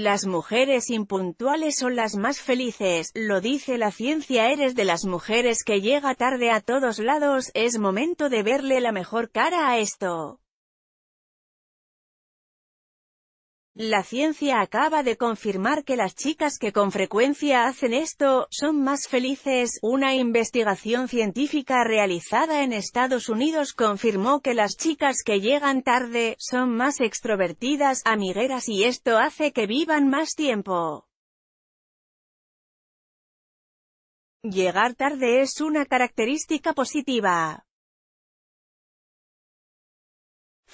Las mujeres impuntuales son las más felices, lo dice la ciencia eres de las mujeres que llega tarde a todos lados, es momento de verle la mejor cara a esto. La ciencia acaba de confirmar que las chicas que con frecuencia hacen esto, son más felices. Una investigación científica realizada en Estados Unidos confirmó que las chicas que llegan tarde, son más extrovertidas, amigueras y esto hace que vivan más tiempo. Llegar tarde es una característica positiva.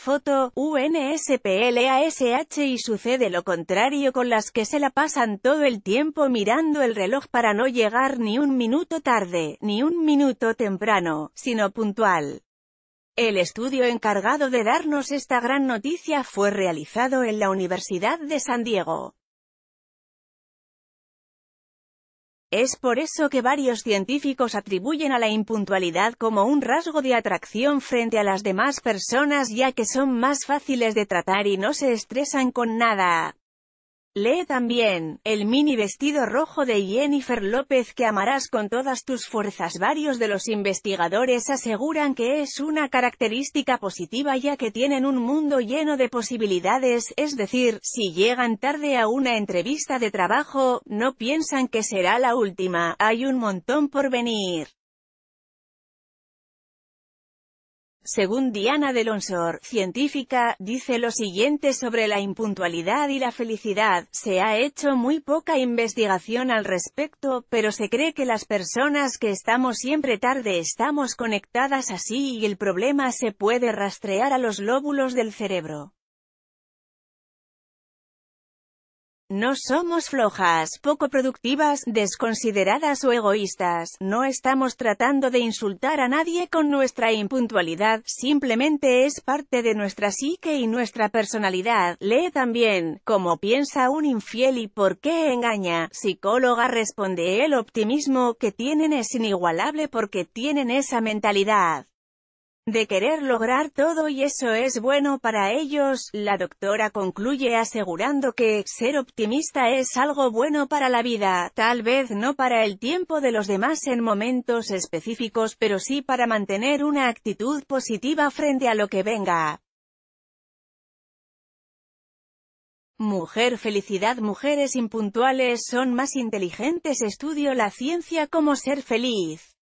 Foto, UNSPLASH y sucede lo contrario con las que se la pasan todo el tiempo mirando el reloj para no llegar ni un minuto tarde, ni un minuto temprano, sino puntual. El estudio encargado de darnos esta gran noticia fue realizado en la Universidad de San Diego. Es por eso que varios científicos atribuyen a la impuntualidad como un rasgo de atracción frente a las demás personas ya que son más fáciles de tratar y no se estresan con nada. Lee también, el mini vestido rojo de Jennifer López que amarás con todas tus fuerzas. Varios de los investigadores aseguran que es una característica positiva ya que tienen un mundo lleno de posibilidades, es decir, si llegan tarde a una entrevista de trabajo, no piensan que será la última, hay un montón por venir. Según Diana Delonsor, científica, dice lo siguiente sobre la impuntualidad y la felicidad, se ha hecho muy poca investigación al respecto, pero se cree que las personas que estamos siempre tarde estamos conectadas así y el problema se puede rastrear a los lóbulos del cerebro. No somos flojas, poco productivas, desconsideradas o egoístas, no estamos tratando de insultar a nadie con nuestra impuntualidad, simplemente es parte de nuestra psique y nuestra personalidad. Lee también, cómo piensa un infiel y por qué engaña. Psicóloga responde, el optimismo que tienen es inigualable porque tienen esa mentalidad de querer lograr todo y eso es bueno para ellos, la doctora concluye asegurando que, ser optimista es algo bueno para la vida, tal vez no para el tiempo de los demás en momentos específicos pero sí para mantener una actitud positiva frente a lo que venga. Mujer felicidad Mujeres impuntuales son más inteligentes Estudio la ciencia como ser feliz.